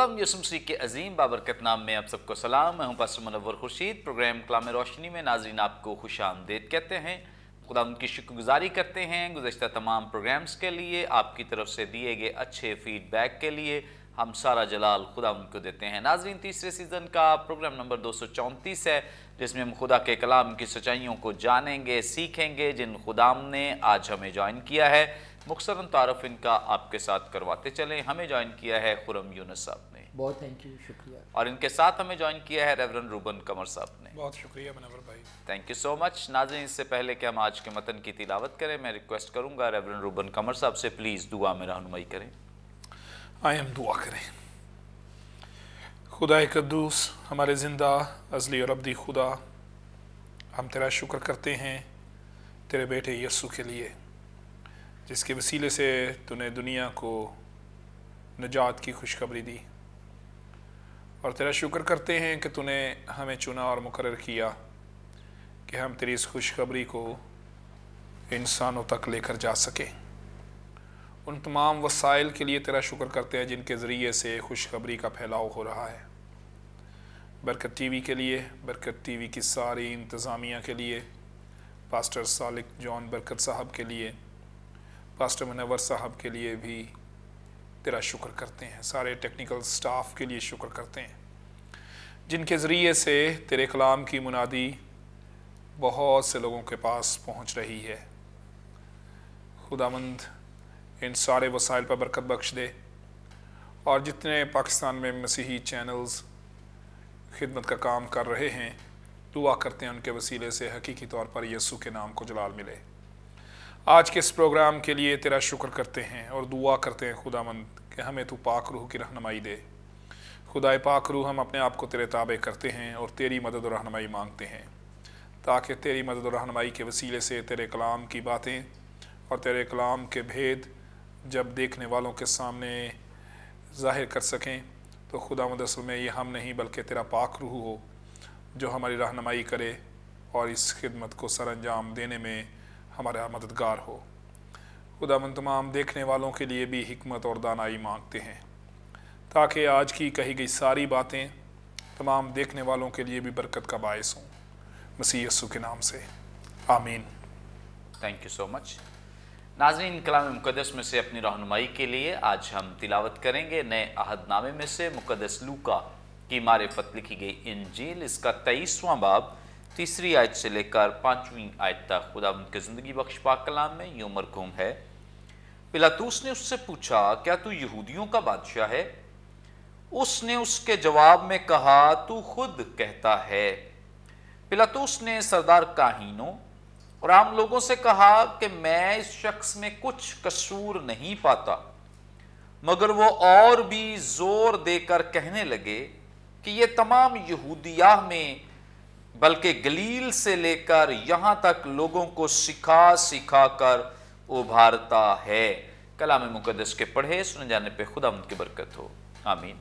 गुलाम यसम श्री के अजीम बाबरकत नाम में आप सबको सलाम मैं हूं पास मनवर खुर्शीद प्रोग्राम कलाम रोशनी में नाजरीन आपको खुश आमदेद कहते हैं खुदा उनकी शुक्रगुजारी करते हैं गुजशत तमाम प्रोग्राम्स के लिए आपकी तरफ से दिए गए अच्छे फीडबैक के लिए हम सारा जलाल खुदा उनको देते हैं नाजरीन तीसरे सीज़न का प्रोग्राम नंबर दो सौ चौंतीस है जिसमें हम खुदा के कलाम की सच्चाइयों को जानेंगे सीखेंगे जिन खुदाम ने आज हमें ज्वाइन किया है मुख्तर तारफ़ इनका आपके साथ करवाते चलें हमें ज्वाइन किया है खुरम यूनस साहब बहुत थैंक यू शुक्रिया और इनके साथ हमें ज्वाइन किया है रेवरन रूबन कमर साहब ने बहुत शुक्रिया मनवर भाई थैंक यू सो मच नाजन इससे पहले कि हम आज के मतन की तिलावत करें मैं रिक्वेस्ट करूंगा रेवरन रूबन कमर साहब से प्लीज़ दुआ में रहनुमाई करें आई एम दुआ करें खुदा कद्दूस हमारे ज़िंदा अजली और अबदी खुदा हम तेरा शुक्र करते हैं तेरे बेटे यस्सु के लिए जिसके वसीले से तूने दुनिया को निजात की खुशखबरी दी और तेरा शुक्र करते हैं कि तूने हमें चुना और मुकर किया कि हम तेरी इस खुशखबरी को इंसानों तक लेकर जा सकें उन तमाम वसाइल के लिए तेरा शुक्र करते हैं जिनके ज़रिए से खुशखबरी का फैलाव हो रहा है बरकत टीवी के लिए बरकत टीवी की सारी इंतज़ामिया के लिए पास्टर सालिक जॉन बरकत साहब के लिए पास्टर मनवर साहब के लिए भी तेरा शुक्र करते हैं सारे टेक्निकल स्टाफ के लिए शुक्र करते हैं जिनके ज़रिए से तेरे कलाम की मुनादी बहुत से लोगों के पास पहुंच रही है खुदामंद इन सारे वसाइल पर बरकत बख्श दे और जितने पाकिस्तान में मसीही चैनल्स खिदमत का काम कर रहे हैं दुआ करते हैं उनके वसीले से हकीकी तौर पर यसु के नाम को जलाल मिले आज के इस प्रोग्राम के लिए तेरा शुक्र करते हैं और दुआ करते हैं खुदा मंद कि हमें तो पाक रूह की रहनमाई दे खुदा पाक रूह हम अपने आप को तेरे ताबे करते हैं और तेरी मदद और रहनमाई मांगते हैं ताकि तेरी मदद और रहनमाई के वसीले से तेरे कलाम की बातें और तेरे कलाम के भेद जब देखने वालों के सामने जाहिर कर सकें तो खुदा मदसल में ये हम नहीं बल्कि तेरा पाक रूह हो जो हमारी रहनमाई करे और इस खिदमत को सर अंजाम देने में हमारा मददगार हो खुदा मन तमाम देखने वालों के लिए भी हमत और दानाई मांगते हैं ताकि आज की कही गई सारी बातें तमाम देखने वालों के लिए भी बरकत का बायस हों मसीह के नाम से आमीन थैंक यू सो मच नाजरीन कलाम मुकदस में से अपनी रहनुमाई के लिए आज हम तिलावत करेंगे नए अहदनामे में से मुकदस लूका की फत लिखी गई इंजील इसका तेईसवां बाब तीसरी आयत से लेकर पाँचवीं आयत तक खुदा उनके ज़िंदगी बख्श पाक कलाम में ये उमर है पिलातूस ने उससे पूछा क्या तू यहूदियों का बादशाह है उसने उसके जवाब में कहा तू खुद कहता है पिलातूस ने सरदार काहिनों और आम लोगों से कहा कि मैं इस शख्स में कुछ कसूर नहीं पाता मगर वो और भी जोर देकर कहने लगे कि ये तमाम यहूदिया में बल्कि गलील से लेकर यहां तक लोगों को सिखा सिखा कर उभारता है कलाम मुकदस के पढ़े सुने जाने पर खुदा उनकी बरकत हो आमीन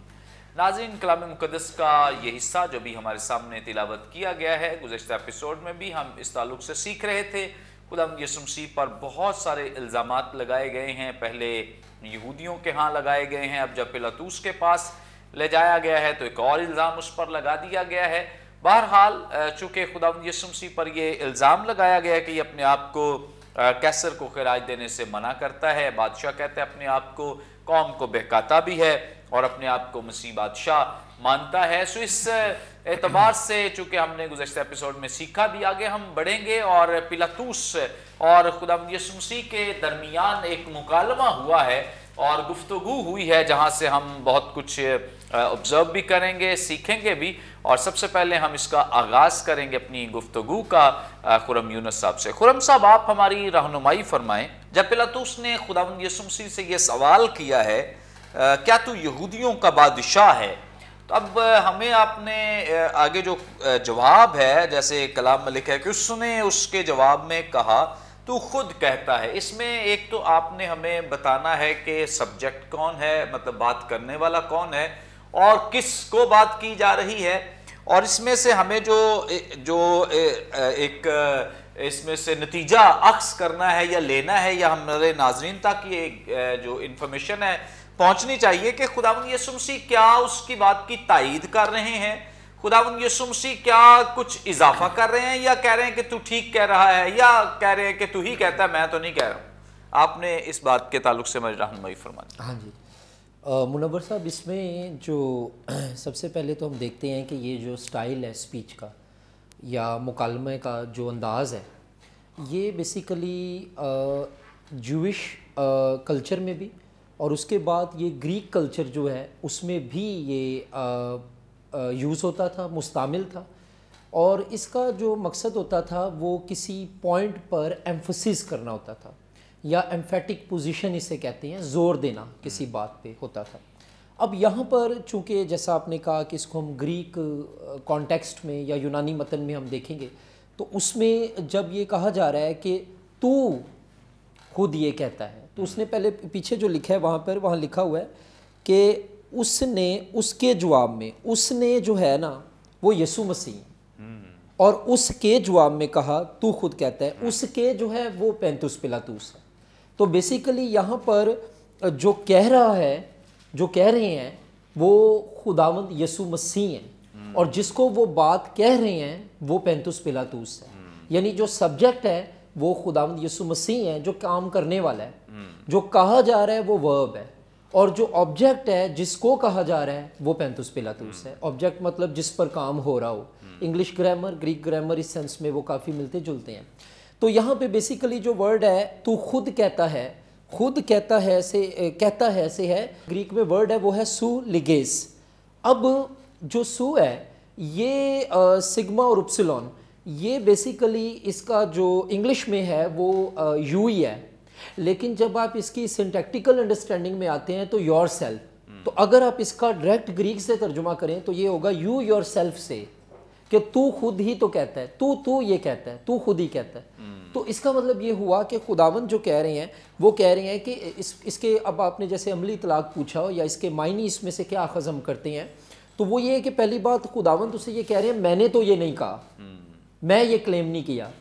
नाजिन कलाम मुकदस का ये हिस्सा जो भी हमारे सामने तिलावत किया गया है गुजशत एपिसोड में भी हम इस ताल्लुक से सीख रहे थे खुदा यसुमसी पर बहुत सारे इल्ज़ाम लगाए गए हैं पहले यहूदियों के यहाँ लगाए गए हैं अब जब पिलातूस के पास ले जाया गया है तो एक और इल्ज़ाम उस पर लगा दिया गया है बहरहाल चूँकि खुदा यसुमसी पर यह इल्ज़ाम लगाया गया कि ये अपने आप को कैसर को खराज देने से मना करता है बादशाह कहते हैं अपने आप को कौम को बहकाता भी है और अपने आप को मसीह बादशाह मानता है सो इस एतबार से चूँकि हमने गुजशत एपिसोड में सीखा भी आगे हम बढ़ेंगे और पिलातूस और खुदा यसुमसी के दरमियान एक मुकालमा हुआ है और गुफ्तु हुई है जहाँ से हम बहुत कुछ ऑब्ज़र्व भी करेंगे सीखेंगे भी और सबसे पहले हम इसका आगाज़ करेंगे अपनी गुफ्तु का खुरम यूनस साहब से खुरम साहब आप हमारी रहनुमाई फरमाएँ जब पिला तो उसने खुदा यसुमसी से ये सवाल किया है क्या तू यहूदियों का बादशाह है तो अब हमें आपने आगे जो जवाब है जैसे कलाम में लिखा है कि उसने उसके जवाब में कहा तो खुद कहता है इसमें एक तो आपने हमें बताना है कि सब्जेक्ट कौन है मतलब बात करने वाला कौन है और किस को बात की जा रही है और इसमें से हमें जो जो एक इसमें से नतीजा अक्स करना है या लेना है या हमारे नाजरीन तक ये जो इन्फॉर्मेशन है पहुंचनी चाहिए कि खुदा यसुमसी क्या उसकी बात की तायद कर रहे हैं खुदा यसु मसीह क्या कुछ इजाफा कर रहे हैं या कह रहे हैं कि तू ठीक कह रहा है या कह रहे हैं कि तू ही कहता है मैं तो नहीं कह रहा हूँ आपने इस बात के ताल्लुक से मेरी रहनमई फरमानी हाँ जी मुनवर साहब इसमें जो सबसे पहले तो हम देखते हैं कि ये जो स्टाइल है स्पीच का या मुकालमे का जो अंदाज़ है ये बेसिकली जूश कल्चर में भी और उसके बाद ये ग्रीक कल्चर जो है उसमें भी ये आ, यूज़ होता था मुस्तमिल था और इसका जो मकसद होता था वो किसी पॉइंट पर एम्फोसिस करना होता था या एम्फेटिक पोजीशन इसे कहते हैं ज़ोर देना किसी हम्म। बात पे होता था अब यहाँ पर चूँकि जैसा आपने कहा कि इसको हम ग्रीक कॉन्टेक्स्ट में या यूनानी मतन में हम देखेंगे तो उसमें जब ये कहा जा रहा है कि तू खुद ये कहता है तो उसने हम्म। पहले पीछे जो लिखा है वहाँ पर वहाँ लिखा हुआ है कि उसने उसके जवाब में उसने जो है ना वो यसु मसीह और उसके जवाब में कहा तू खुद कहता है उसके जो है वो पैंतुस पिलातूस है तो बेसिकली यहाँ पर जो कह रहा है जो कह रहे हैं वो खुदावंद यसु मसीह हैं और जिसको वो बात कह रहे हैं वो पैंतुस पिलातूस है यानी जो सब्जेक्ट है वो खुदावंद यसु मसीह हैं जो काम करने वाला है जो कहा जा रहा है वो वर्ब है और जो ऑब्जेक्ट है जिसको कहा जा रहा है वो पैंथुस पिलातुस है ऑब्जेक्ट हम्म। मतलब जिस पर काम हो रहा हो इंग्लिश ग्रामर ग्रीक ग्रामर इस सेंस में वो काफ़ी मिलते जुलते हैं तो यहाँ पे बेसिकली जो वर्ड है तू खुद कहता है खुद कहता है से कहता है से है ग्रीक में वर्ड है वो है सू लिगेस अब जो सू है ये सिग्मा और उपसिलॉन ये बेसिकली इसका जो इंग्लिश में है वो यू ही है लेकिन जब आप इसकी सिंटेक्टिकल अंडरस्टैंडिंग में आते हैं तो योर सेल्फ तो अगर आप इसका डायरेक्ट ग्रीक से तर्जुमा करें तो ये होगा यू योर सेल्फ से कि तू खुद ही तो कहता है तू तू ये कहता है तू खुद ही कहता है हम्म। तो इसका मतलब ये हुआ कि खुदावन जो कह रहे हैं वो कह रहे हैं कि इस इसके अब आपने जैसे अमली तलाक पूछा हो या इसके मायने इसमें से क्या खज़म करते हैं तो वो ये है कि पहली बात खुदावन तो उसे ये कह रहे हैं मैंने तो ये नहीं कहा हम्म। मैं ये क्लेम नहीं किया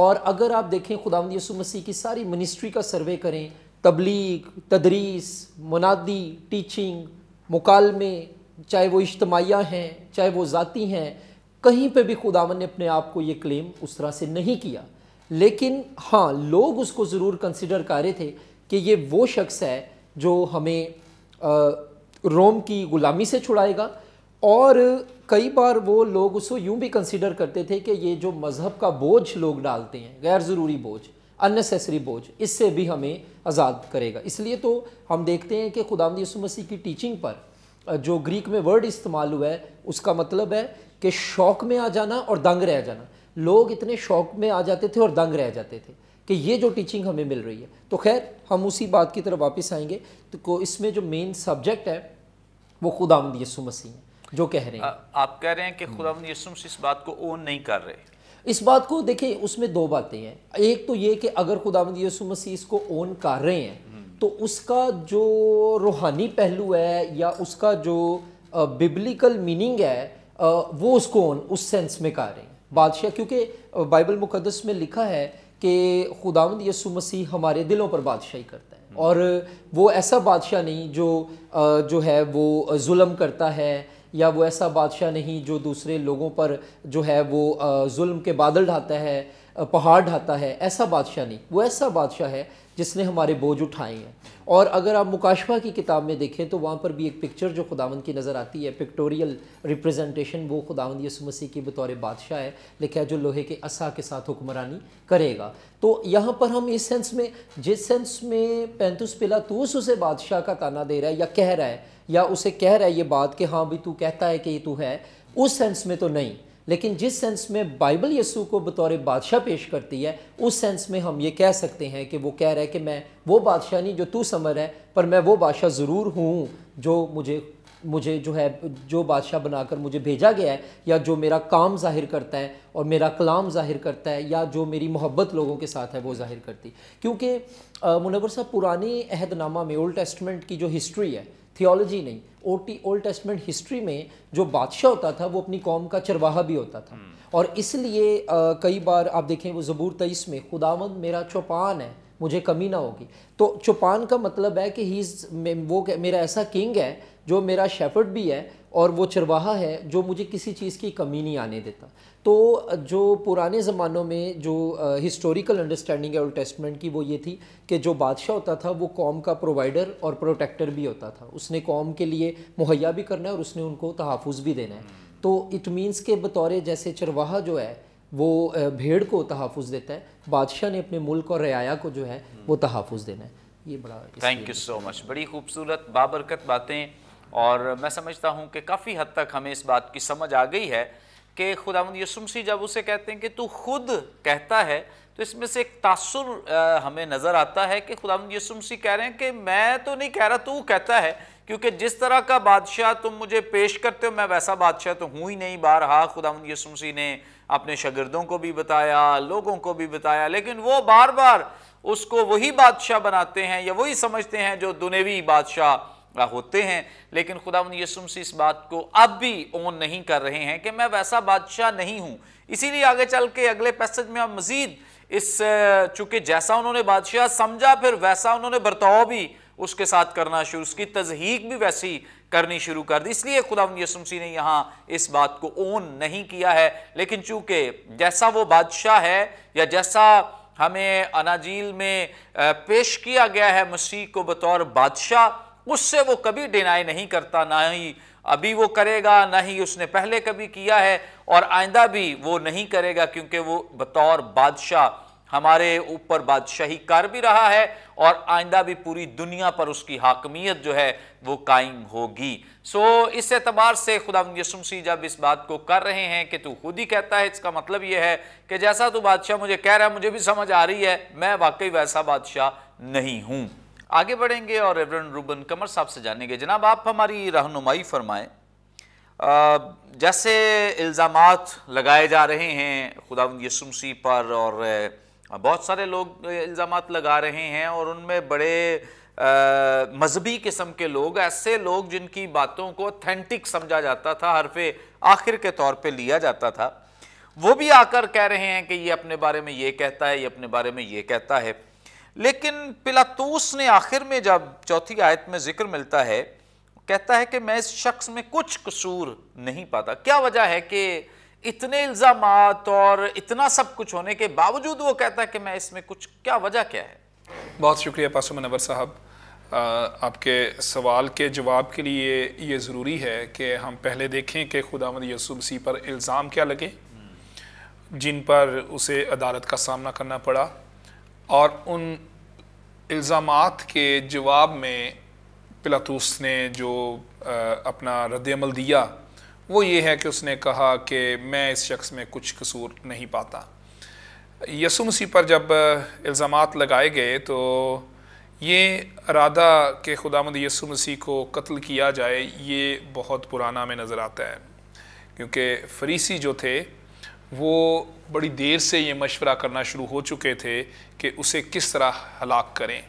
और अगर आप देखें खुदा यसु मसीह की सारी मिनिस्ट्री का सर्वे करें तबलीग तदरीस मुनादी टीचिंग मुकालमे चाहे वो इज्तमाया हैं चाहे वो ज़ाती हैं कहीं पे भी खुदावन ने अपने आप को ये क्लेम उस तरह से नहीं किया लेकिन हाँ लोग उसको ज़रूर कंसिडर कर रहे थे कि ये वो शख्स है जो हमें आ, रोम की ग़ुलामी से छुड़ाएगा और कई बार वो लोग उसको यूं भी कंसिडर करते थे कि ये जो मज़हब का बोझ लोग डालते हैं गैर ज़रूरी बोझ अननेसेसरी बोझ इससे भी हमें आज़ाद करेगा इसलिए तो हम देखते हैं कि खुदाम यसु मसीह की टीचिंग पर जो ग्रीक में वर्ड इस्तेमाल हुआ है उसका मतलब है कि शौक में आ जाना और दंग रह जाना लोग इतने शौक में आ जाते थे और दंग रह जाते थे कि ये जो टीचिंग हमें मिल रही है तो खैर हम उसी बात की तरफ वापस आएंगे तो इसमें जो मेन सब्जेक्ट है वो खुदाम यसु मसीह हैं जो कह रहे हैं आप कह रहे हैं कि खुदा यसुम इस बात को ओन नहीं कर रहे इस बात को देखिए उसमें दो बातें हैं एक तो ये कि अगर खुदा यसु मसीह इसको ओन कर रहे हैं हम्म। तो उसका जो रूहानी पहलू है या उसका जो बिब्लिकल मीनिंग है वो उसको ओन उस सेंस में कर रहे हैं बादशाह क्योंकि बाइबल मुकदस में लिखा है कि खुदावंद यसु मसीह हमारे दिलों पर बादशाही करता है हम्म। और वो ऐसा बादशाह नहीं जो जो है वो जुल्म करता है या वो ऐसा बादशाह नहीं जो दूसरे लोगों पर जो है वो जुल्म के बादल ढाता है पहाड़ ढाता है ऐसा बादशाह नहीं वो ऐसा बादशाह है जिसने हमारे बोझ उठाए हैं और अगर आप मुकाशवा की किताब में देखें तो वहाँ पर भी एक पिक्चर जो खुदावन की नज़र आती है पिक्टोरियल रिप्रेजेंटेशन वो खुदावन यसु मसीह की बतौर बादशाह है लिखा है जो लोहे के असा के साथ हुक्मरानी करेगा तो यहाँ पर हम इस सेंस में जिस सेंस में पैंतुस तो उसे बादशाह का ताना दे रहा है या कह रहा है या उसे कह रहा है ये बात कि हाँ भाई तू कहता है कि ये तू है उस सेंस में तो नहीं लेकिन जिस सेंस में बाइबल यसु को बतौर बादशाह पेश करती है उस सेंस में हम ये कह सकते हैं कि वो कह रहा है कि मैं वो बादशाह नहीं जो तू समझ रहा है पर मैं वो बादशाह ज़रूर हूँ जो मुझे मुझे जो है जो बादशाह बनाकर मुझे भेजा गया है या जो मेरा काम जाहिर करता है और मेरा कलाम जाहिर करता है या जो मेरी मोहब्बत लोगों के साथ है वो जाहिर करती क्योंकि मुनवर साहब पुरानी अहदनामा में ओल्ड टेस्टमेंट की जो हिस्ट्री है थियोलॉजी नहीं ओटी ओल्ड टेस्टमेंट हिस्ट्री में जो बादशाह होता था वो अपनी कौम का चरवाहा भी होता था हम्म। और इसलिए कई बार आप देखें वो जबूर तेईस में खुदावंद मेरा चौपान है मुझे कमी ना होगी तो चुपान का मतलब है कि ही वो मेरा ऐसा किंग है जो मेरा शेफर्ड भी है और वो चरवाहा है जो मुझे किसी चीज़ की कमी नहीं आने देता तो जो पुराने ज़मानों में जो हिस्टोरिकल अंडरस्टैंडिंग है ओल्ड टेस्टमेंट की वो ये थी कि जो बादशाह होता था वो कौम का प्रोवाइडर और प्रोटेक्टर भी होता था उसने कौम के लिए मुहैया भी करना है और उसने उनको तहफ़ भी देना है हम्म। तो इट मीन्स के बतौर जैसे चरवाहा जो है वो भेड़ को तहफ़ देता है बादशाह ने अपने मुल्क और रियाया को जो है हम्म। वो तहफ़ देना है ये बड़ा थैंक यू सो मच बड़ी खूबसूरत बाबरकत बातें और मैं समझता हूँ कि काफ़ी हद तक हमें इस बात की समझ आ गई है कि खुदा यसुमसी जब उसे कहते हैं कि तू खुद कहता है तो इसमें से एक तासुर हमें नज़र आता है कि खुदावंद यसुमसी कह रहे हैं कि मैं तो नहीं कह रहा तू कहता है क्योंकि जिस तरह का बादशाह तुम मुझे पेश करते हो मैं वैसा बादशाह तो हूँ ही नहीं बार हा ख़ुदा यसुमसी ने अपने शगिर्दों को भी बताया लोगों को भी बताया लेकिन वो बार बार उसको वही बादशाह बनाते हैं या वही समझते हैं जो दुनेवी बादशाह होते हैं लेकिन खुदा यसुमसी इस बात को अब भी ओन नहीं कर रहे हैं कि मैं वैसा बादशाह नहीं हूँ इसीलिए आगे चल के अगले पैसेज में अब मज़ीद इस चूँकि जैसा उन्होंने बादशाह समझा फिर वैसा उन्होंने बर्ताव भी उसके साथ करना शुरू उसकी तजहीक भी वैसी करनी शुरू कर दी इसलिए खुदा यसुमसी ने यहाँ इस बात को ओन नहीं किया है लेकिन चूंकि जैसा वो बादशाह है या जैसा हमें अनाजील में पेश किया गया है मसीह को बतौर बादशाह उससे वो कभी डिनाई नहीं करता ना ही अभी वो करेगा ना ही उसने पहले कभी किया है और आइंदा भी वो नहीं करेगा क्योंकि वो बतौर बादशाह हमारे ऊपर बादशाही कर भी रहा है और आइंदा भी पूरी दुनिया पर उसकी हाकमियत जो है वो कायम होगी सो so, इस एतबार से खुदा यसुमसी जब इस बात को कर रहे हैं कि तू खुद ही कहता है इसका मतलब ये है कि जैसा तू बादशाह मुझे कह रहा है मुझे भी समझ आ रही है मैं वाकई वैसा बादशाह नहीं हूँ आगे बढ़ेंगे और एवरन रूबन कमर साहब से जानेंगे जनाब आप हमारी रहनुमाई फरमाएँ जैसे इल्ज़ाम लगाए जा रहे हैं खुदा यसुमसी पर और हाँ, बहुत सारे लोग इल्ज़ाम लगा रहे हैं और उनमें बड़े मजहबी किस्म के लोग ऐसे लोग जिनकी बातों को अथेंटिक समझा जाता था हरफे आखिर के तौर पर लिया जाता था वो भी आकर कह रहे हैं कि ये अपने बारे में ये कहता है ये अपने बारे में ये कहता है लेकिन पिलातूस ने आखिर में जब चौथी आयत में जिक्र मिलता है कहता है कि मैं इस शख्स में कुछ कसूर नहीं पाता क्या वजह है कि इतने इल्ज़ाम और इतना सब कुछ होने के बावजूद वो कहता है कि मैं इसमें कुछ क्या वजह क्या है बहुत शुक्रिया पासो मनवर साहब आपके सवाल के जवाब के लिए ये ज़रूरी है कि हम पहले देखें कि खुदामद यसू मसीह पर इल्ज़ाम क्या लगे जिन पर उसे अदालत का सामना करना पड़ा और उन इल्ज़ाम के जवाब में पिलातूस ने जो अपना रद्दमल दिया वो ये है कि उसने कहा कि मैं इस शख्स में कुछ कसूर नहीं पाता यसु मसीह पर जब इल्ज़ाम लगाए गए तो ये अरादा के खुदामद यसु मसीह को कत्ल किया जाए ये बहुत पुराना में नज़र आता है क्योंकि फरीसी जो थे वो बड़ी देर से ये मशवरा करना शुरू हो चुके थे कि उसे किस तरह हलाक करें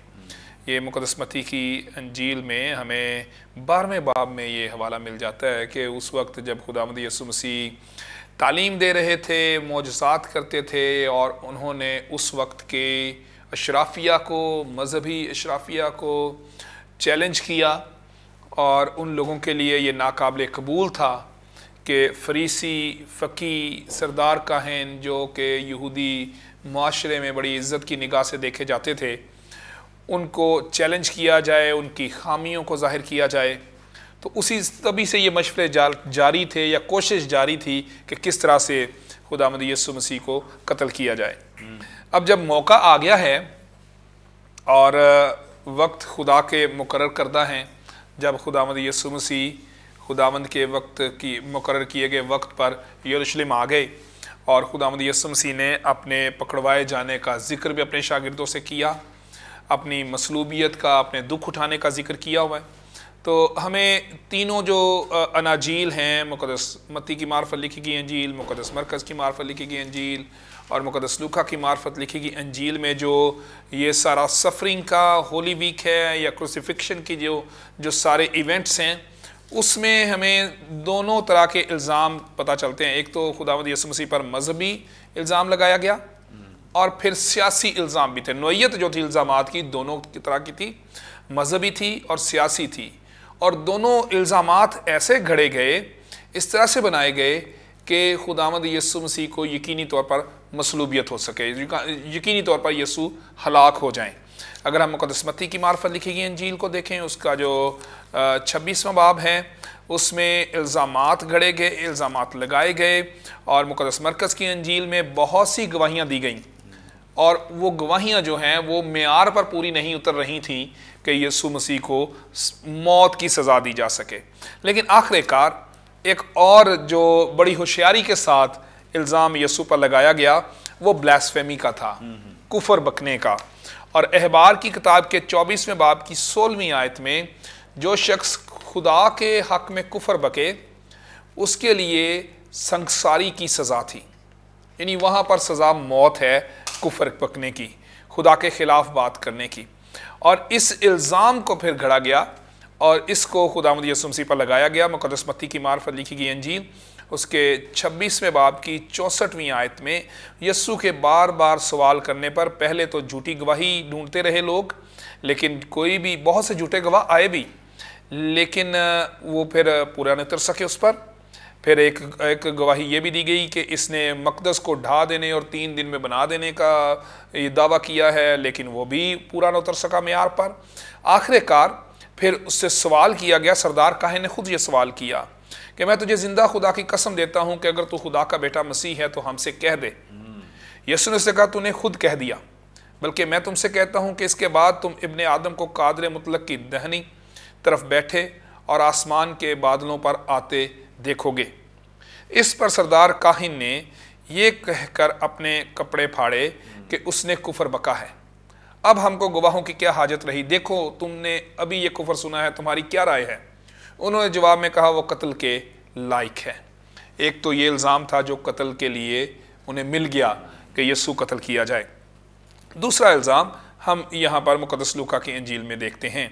ये मुकदसमती की अंजील में हमें बारहवें बाब में ये हवाला मिल जाता है कि उस वक्त जब खुदामद यसु मसीह तालीम दे रहे थे मोजात करते थे और उन्होंने उस वक्त के अशराफिया को मजहबी अशराफिया को चैलेंज किया और उन लोगों के लिए ये नाकबिल कबूल था कि फरीसी फ़की सरदार काहन जो कि यहूदी माशरे में बड़ी इज़्ज़त की निगाह से देखे जाते थे उनको चैलेंज किया जाए उनकी खामियों को जाहिर किया जाए तो उसी तभी से ये मशवरे जा, जारी थे या कोशिश जारी थी कि किस तरह से खुदा मद यसु मसीह को कत्ल किया जाए हम्म। अब जब मौका आ गया है और वक्त खुदा के मुकर करदा हैं जब खुदा मद यसु मसीह खुदामंद के वक्त की मुकर किए गए वक्त पर यरूशलेम आ गए और खुदामद यसु मसीह ने अपने पकड़वाए जाने का जिक्र भी अपने शागिदों से किया अपनी मसलूबियत का अपने दुख उठाने का ज़िक्र किया हुआ है तो हमें तीनों जो अनाजील हैं मुकदस मती की मार्फत लिखी गई अंजील मुकदस मरकज़ की मार्फत लिखी गई अंजील और मुकदस लूखा की मार्फत लिखी गई अंजील में जो ये सारा सफरिंग का होली वीक है या क्रूसीफिक्शन की जो जो सारे इवेंट्स हैं उसमें हमें दोनों तरह के इल्ज़ाम पता चलते हैं एक तो खुदावद यसु मसीह पर मजहबी इल्ज़ाम लगाया गया और फिर सियासी इल्ज़ाम भी थे नोयत जो थी इल्ज़ाम की दोनों की तरह की थी मजहबी थी और सियासी थी और दोनों इल्ज़ाम ऐसे घड़े गए इस तरह से बनाए गए कि खुदामद यसु मसीह को यकीनी तौर पर मसलूबियत हो सके यकीनी तौर पर यसु हलाक हो जाएँ अगर हम मुकदसमती की मार्फत लिखी गई अंजील को देखें उसका जो छब्बीसवा बाब है उसमें इल्ज़ाम घड़े गए इल्ज़ाम लगाए गए और मुकदस मरकज़ की अंजील में बहुत सी गवाहियाँ दी गईं और वो गवाहियाँ जो हैं वो मैार पर पूरी नहीं उतर रही थीं कि यसु मसीह को मौत की सज़ा दी जा सके लेकिन आखिरकार एक और जो बड़ी होशियारी के साथ इल्ज़ाम यसु पर लगाया गया वो ब्लास्फेमी का था हम्म, हम्म। कुफर बकने का और अहबार की किताब के चौबीसवें बाब की सोलहवीं आयत में जो शख्स खुदा के हक में कुफर बके उसके लिए संगसारी की सज़ा थी यानी वहाँ पर सज़ा मौत है कुफर पकने की खुदा के ख़िलाफ़ बात करने की और इस इल्ज़ाम को फिर घड़ा गया और इसको खुदा यसुमसी पर लगाया गया मुकदसमती की मार्फत लिखी गई अंजीन उसके छब्बीसवें बाब की चौंसठवीं आयत में यस्सु के बार बार सवाल करने पर पहले तो झूठी गवाही ढूंढते रहे लोग लेकिन कोई भी बहुत से झूठे गवाह आए भी लेकिन वो फिर पूरा न उतर सके उस पर फिर एक एक गवाही ये भी दी गई कि इसने मकदस को ढा देने और तीन दिन में बना देने का ये दावा किया है लेकिन वो भी पूरा न उतर सका मैार पर आखिरकार फिर उससे सवाल किया गया सरदार काहे ने खुद ये सवाल किया कि मैं तुझे ज़िंदा खुदा की कसम देता हूँ कि अगर तू खुदा का बेटा मसीह है तो हमसे कह दे यसु ने कहा तूने खुद कह दिया बल्कि मैं तुमसे कहता हूँ कि इसके बाद तुम इबन आदम को कादर मुतलक की दहनी तरफ बैठे और आसमान के बादलों पर आते देखोगे इस पर सरदार काहिन ने ये कहकर अपने कपड़े फाड़े कि उसने कुफर बका है अब हमको गवाहों की क्या हाजत रही देखो तुमने अभी ये कुफर सुना है तुम्हारी क्या राय है उन्होंने जवाब में कहा वो कत्ल के लायक है एक तो ये इल्ज़ाम था जो कत्ल के लिए उन्हें मिल गया कि यस्सु कत्ल किया जाए दूसरा इल्ज़ाम हम यहाँ पर मुकदस लुका की अंजील में देखते हैं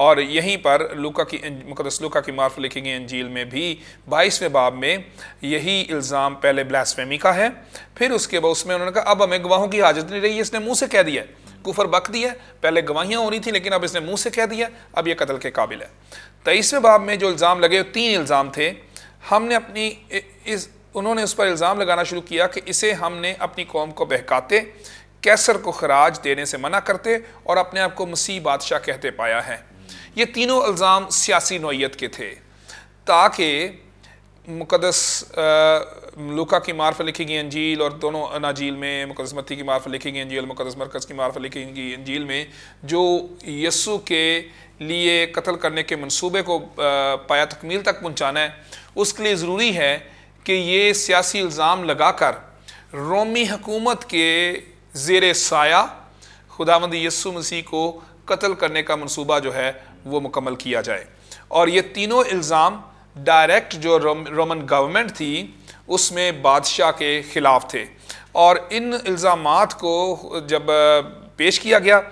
और यहीं पर लुका की मुकदस लुका की मार्फ लिखी गई अंजील में भी बाईसवें बाब में यही इल्ज़ाम पहले ब्लास्फेमी का है फिर उसके बाद उसमें उन्होंने कहा अब हमें गवाहों की हाजत नहीं रही इसने मुँह से कह दिया कुफर बक दिया पहले गवाहियाँ हो रही थी लेकिन अब इसने मुँह से कह दिया अब यह कतल के काबिल है तेईसवें बाब में जो इल्ज़ाम लगे तीन इल्ज़ाम थे हमने अपनी इस उन्होंने उस पर इल्ज़ाम लगाना शुरू किया कि इसे हमने अपनी कौम को बहकाते कैसर को खराज देने से मना करते और अपने आप को मसीह बादशाह कहते पाया है ये तीनों अल्ज़ाम सियासी नोयत के थे ताकि मुकदस लुका की मार्फ लिखी गई अंजील और दोनों अनाजील में मुकदसमती की मार्फ लिखी गई अंजील मुकदस मरकज़ की मार्फ लिखी गई अंजील में जो यस्सु के लिए कत्ल करने के मंसूबे को पाया तकमील तक पहुँचाना है उसके लिए ज़रूरी है कि ये सियासी इल्ज़ाम लगा कर रोमी हकूमत के जेर साया खुदावंद यसु मसीह को कत्ल करने का मनसूबा जो है वो मुकम्मल किया जाए और ये तीनों इल्ज़ाम डायरेक्ट जो रोमन गवर्नमेंट थी उसमें बादशाह के ख़िलाफ़ थे और इन इल्ज़ाम को जब पेश किया गया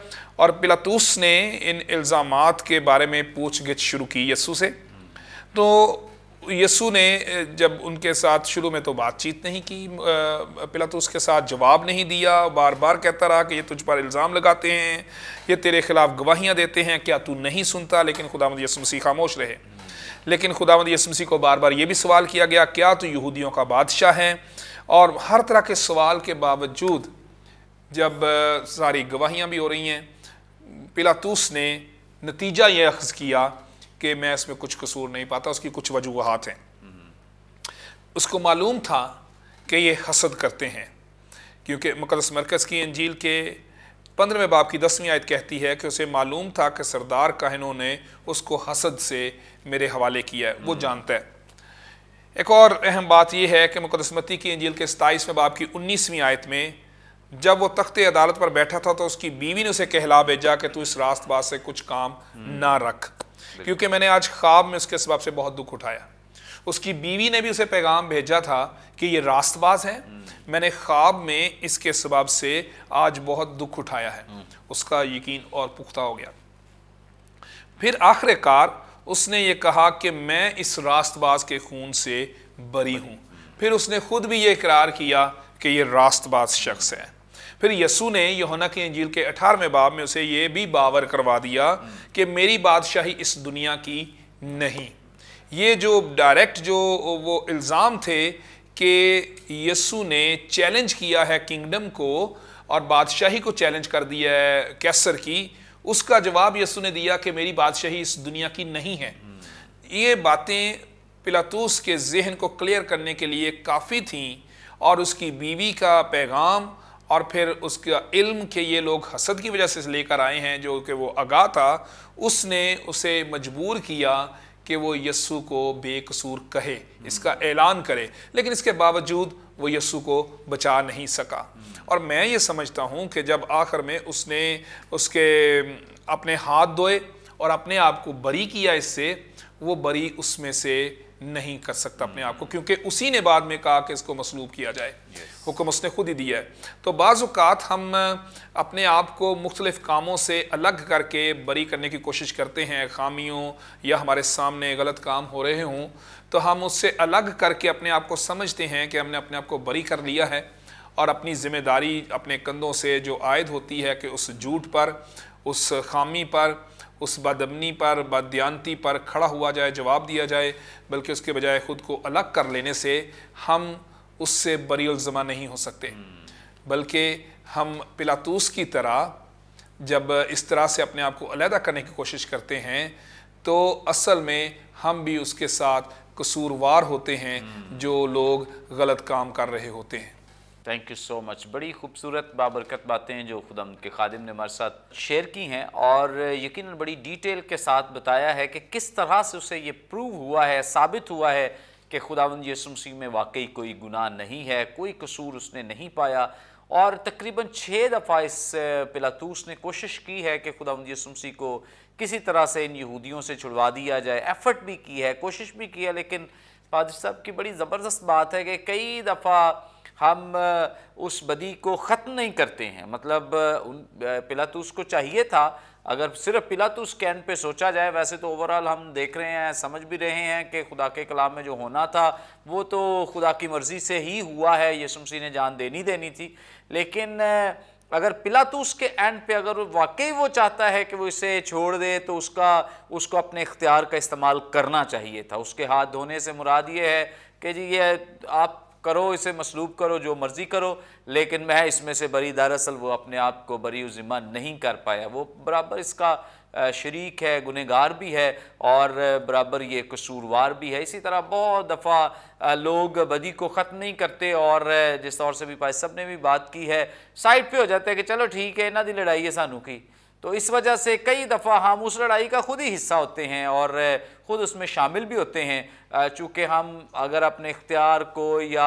और पिलातूस ने इन इल्ज़ाम के बारे में पूछ गिछ शुरू की यस्सू से तो यसु ने जब उनके साथ शुरू में तो बातचीत नहीं की पिला तो उसके साथ जवाब नहीं दिया बार बार कहता रहा कि ये तुझ पर इल्ज़ाम लगाते हैं ये तेरे ख़िलाफ़ गवाहियाँ देते हैं क्या तू नहीं सुनता लेकिन खुदामद मद मसीह खामोश रहे लेकिन खुदामद मद मसीह को बार बार ये भी सवाल किया गया क्या तू यहूदियों का बादशाह है और हर तरह के सवाल के बावजूद जब सारी गवाहियाँ भी हो रही हैं पिलातूस ने नतीजा ये अख्ज़ किया कि मैं इसमें कुछ कसूर नहीं पाता उसकी कुछ वजूहत हैं उसको मालूम था कि ये हसद करते हैं क्योंकि मुकदस मरकज़ की अंजील के पंद्रहवें बाप की दसवीं आयत कहती है कि उसे मालूम था कि सरदार कहनों ने उसको हसद से मेरे हवाले किया है वो हम्म। जानता है एक और अहम बात यह है कि मुकदसमती की अंजील के सताईसवें बाप की उन्नीसवीं आयत में जब वो तख्त अदालत पर बैठा था तो उसकी बीवी ने उसे कहला भेजा कि तू इस रास्त बात से कुछ काम हम्म। ना रख क्योंकि मैंने आज ख्वाब में उसके सबाब से बहुत दुख उठाया उसकी बीवी ने भी उसे पैगाम भेजा था कि ये रास्तबाज है हम्म। मैंने ख्वाब में इसके सबाब से आज बहुत दुख उठाया है हम्म। उसका यकीन और पुख्ता हो गया फिर आखिरकार उसने ये कहा कि मैं इस रास्तबाज के खून से बरी हूं फिर उसने खुद भी ये इकरार किया कि ये रास्तबाज शख्स है फिर यसु ने योना की अंजील के अठारहवें बाब में उसे ये भी बावर करवा दिया कि मेरी बादशाही इस दुनिया की नहीं ये जो डायरेक्ट जो वो इल्ज़ाम थे कि यसु ने चैलेंज किया है किंगडम को और बादशाही को चैलेंज कर दिया है कैसर की उसका जवाब यसु ने दिया कि मेरी बादशाही इस दुनिया की नहीं है ये बातें पिलातूस के जहन को क्लियर करने के लिए काफ़ी थीं और उसकी बीवी का पैगाम और फिर उसका इल्म के ये लोग हसद की वजह से लेकर आए हैं जो कि वो आगा था उसने उसे मजबूर किया कि वो यस्सु को बेकसूर कहे इसका ऐलान करे लेकिन इसके बावजूद वो यस्सु को बचा नहीं सका और मैं ये समझता हूँ कि जब आखिर में उसने उसके अपने हाथ धोए और अपने आप को बरी किया इससे वो बरी उसमें से नहीं कर सकता अपने hmm. आप को क्योंकि उसी ने बाद में कहा कि इसको मसलूब किया जाए हुक्म उसने खुद ही दिया है तो बाज़ात हम अपने आप को मुख्तलिफ कामों से अलग करके बरी करने की कोशिश करते हैं खामियों या हमारे सामने गलत काम हो रहे हों तो हम उससे अलग करके अपने आप को समझते हैं कि हमने अपने आप को बरी कर लिया है और अपनी ज़िम्मेदारी अपने कंधों से जो आयद होती है कि उस झूठ पर उस खामी पर उस बदमनी पर बदयांती पर खड़ा हुआ जाए जवाब दिया जाए बल्कि उसके बजाय ख़ुद को अलग कर लेने से हम उससे बरीज़मा नहीं हो सकते बल्कि हम पिलातूस की तरह जब इस तरह से अपने आप को अलहदा करने की कोशिश करते हैं तो असल में हम भी उसके साथ कसूरवार होते हैं जो लोग गलत काम कर रहे होते हैं थैंक यू सो मच बड़ी खूबसूरत बाबरकत बातें जो खुदम के खादिम ने हमारे साथ शेयर की हैं और यकीन बड़ी डिटेल के साथ बताया है कि किस तरह से उसे ये प्रूव हुआ है साबित हुआ है कि खुदावंद यसुमसी में वाकई कोई गुनाह नहीं है कोई कसूर उसने नहीं पाया और तकरीबन छः दफ़ा इस पिलातूस ने कोशिश की है कि खुदा यसुमसी को किसी तरह से इन यहूदियों से छुड़वा दिया जाए एफ़र्ट भी की है कोशिश भी की है लेकिन पादर साहब की बड़ी ज़बरदस्त बात है कि कई दफ़ा हम उस बदी को ख़त्म नहीं करते हैं मतलब उन पिलातूस को चाहिए था अगर सिर्फ पिलातूस कैन पे सोचा जाए वैसे तो ओवरऑल हम देख रहे हैं समझ भी रहे हैं कि खुदा के कलाम में जो होना था वो तो खुदा की मर्ज़ी से ही हुआ है ये मसीह ने जान देनी देनी थी लेकिन अगर पिलातूस के एंड पे अगर वाकई वो चाहता है कि वो इसे छोड़ दे तो उसका उसको अपने इख्तियार का इस्तेमाल करना चाहिए था उसके हाथ धोने से मुराद ये है कि जी ये आप करो इसे मसलूब करो जो मर्ज़ी करो लेकिन मैं इसमें से बरी दरअसल वो अपने आप को बरी ज़िम्मा नहीं कर पाया वो बराबर इसका शरीक है गुनहगार भी है और बराबर ये कसूरवार भी है इसी तरह बहुत दफ़ा लोग बदी को ख़त्म नहीं करते और जिस तौर से भी पाए सब ने भी बात की है साइड पे हो जाता है कि चलो ठीक है इन्हों की लड़ाई है सानू की तो इस वजह से कई दफ़ा हम उस लड़ाई का खुद ही हिस्सा होते हैं और ख़ुद उसमें शामिल भी होते हैं चूँकि हम अगर अपने इख्तियार को या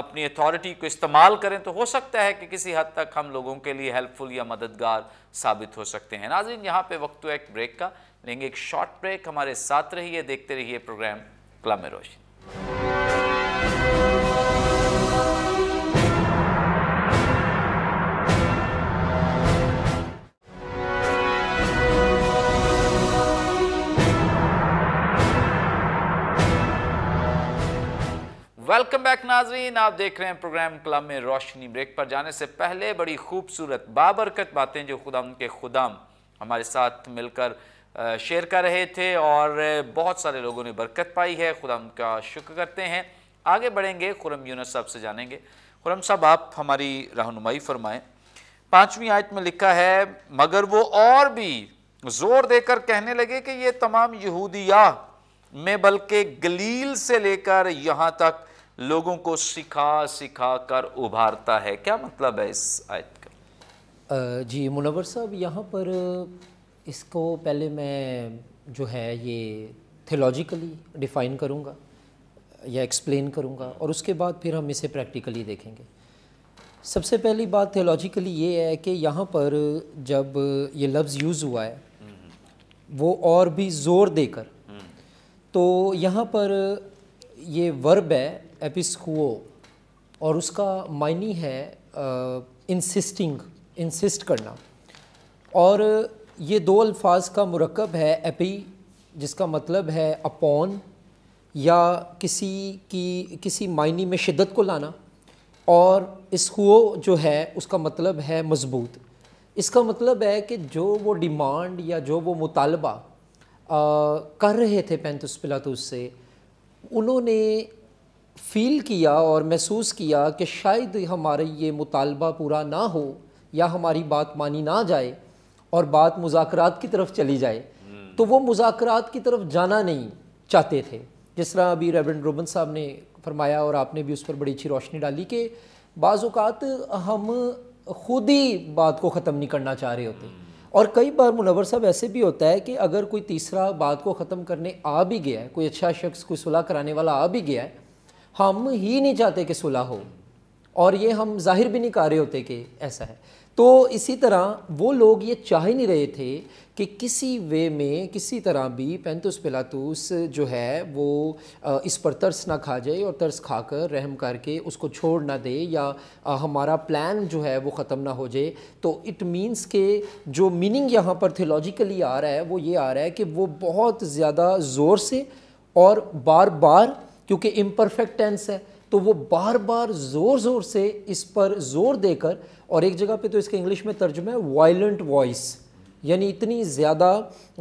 अपनी अथॉरिटी को इस्तेमाल करें तो हो सकता है कि किसी हद तक हम लोगों के लिए हेल्पफुल या मददगार साबित हो सकते हैं नाजिन यहाँ पर वक्त एक ब्रेक का लेंगे एक शॉर्ट ब्रेक हमारे साथ रहिए देखते रहिए programme Kalam Roshni welcome back नाजरीन आप देख रहे हैं प्रोग्राम क्लब में रोशनी ब्रेक पर जाने से पहले बड़ी खूबसूरत बाबरकत बातें जो ख़ुदा के खुदाम हमारे साथ मिलकर शेयर कर रहे थे और बहुत सारे लोगों ने बरकत पाई है ख़ुदा का शुक्र करते हैं आगे बढ़ेंगे खुरम यूनस साहब से जानेंगे खुरम साहब आप हमारी रहनुमाई फरमाएँ पाँचवीं आयत में लिखा है मगर वो और भी जोर देकर कहने लगे कि ये तमाम यहूदिया में बल्कि गलील से लेकर यहाँ तक लोगों को सिखा सिखा कर उभारता है क्या मतलब है इस आयत का जी मुनवर साहब यहाँ पर इसको पहले मैं जो है ये थियोलॉजिकली डिफ़ाइन करूँगा या एक्सप्लेन करूँगा और उसके बाद फिर हम इसे प्रैक्टिकली देखेंगे सबसे पहली बात थियोलॉजिकली ये है कि यहाँ पर जब ये लफ्ज़ यूज़ हुआ है वो और भी ज़ोर देकर हम्म। तो यहाँ पर ये वर्ब है एपिसको और उसका मायनी है इंसिस्टिंग इंसिस्ट करना और ये दो अल्फाज का मरकब है एपी जिसका मतलब है अपॉन या किसी की किसी मायने में शिद्दत को लाना और हुओ जो है उसका मतलब है मजबूत इसका मतलब है कि जो वो डिमांड या जो वो मुतालबा कर रहे थे पैंतुस पिलातुस से उन्होंने फील किया और महसूस किया कि शायद हमारे ये मुतालबा पूरा ना हो या हमारी बात मानी ना जाए और बात मुजाकरात की तरफ चली जाए हम्म। तो वो मुजाकरात की तरफ जाना नहीं चाहते थे जिस तरह अभी रेवरेंड रोबन साहब ने फरमाया और आपने भी उस पर बड़ी अच्छी रोशनी डाली कि बाज़ात हम खुद ही बात को ख़त्म नहीं करना चाह रहे होते हम्म। और कई बार मुनवर साहब ऐसे भी होता है कि अगर कोई तीसरा बात को ख़त्म करने आ भी गया है कोई अच्छा शख्स कोई सुलह कराने वाला आ भी गया है हम ही नहीं चाहते कि सुलह हो और ये हम जाहिर भी नहीं कर रहे होते कि ऐसा है तो इसी तरह वो लोग ये चाह ही नहीं रहे थे कि किसी वे में किसी तरह भी पेंतुस पिलातूस जो है वो इस पर तर्स ना खा जाए और तर्स खाकर रहम करके उसको छोड़ ना दे या हमारा प्लान जो है वो ख़त्म ना हो जाए तो इट मीन्स के जो मीनिंग यहाँ पर थियोलॉजिकली आ रहा है वो ये आ रहा है कि वो बहुत ज़्यादा ज़ोर से और बार बार क्योंकि इम्परफेक्ट टेंस है तो वो बार बार ज़ोर ज़ोर से इस पर ज़ोर देकर और एक जगह पे तो इसके इंग्लिश में तर्जुमा है वायलेंट वॉइस यानी इतनी ज़्यादा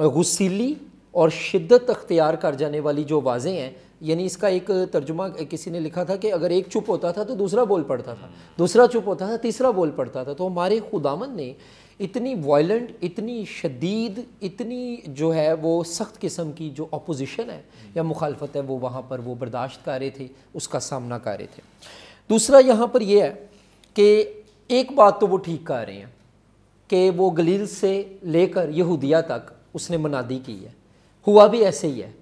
गुस्सीली और शिद्दत अख्तियार कर जाने वाली जो आवाज़ें हैं यानी इसका एक तर्जुमा किसी ने लिखा था कि अगर एक चुप होता था तो दूसरा बोल पड़ता था दूसरा चुप होता था तीसरा बोल पड़ता था तो हमारे खुदामन ने इतनी वॉयलेंट इतनी शदीद इतनी जो है वो सख्त किस्म की जो अपोजिशन है या मुखालफत है वो वहाँ पर वो बर्दाश्त कर रहे थे उसका सामना कर रहे थे दूसरा यहाँ पर यह है कि एक बात तो वो ठीक कर रहे हैं कि वो गलील से लेकर यहूदिया तक उसने मनादी की है हुआ भी ऐसे ही है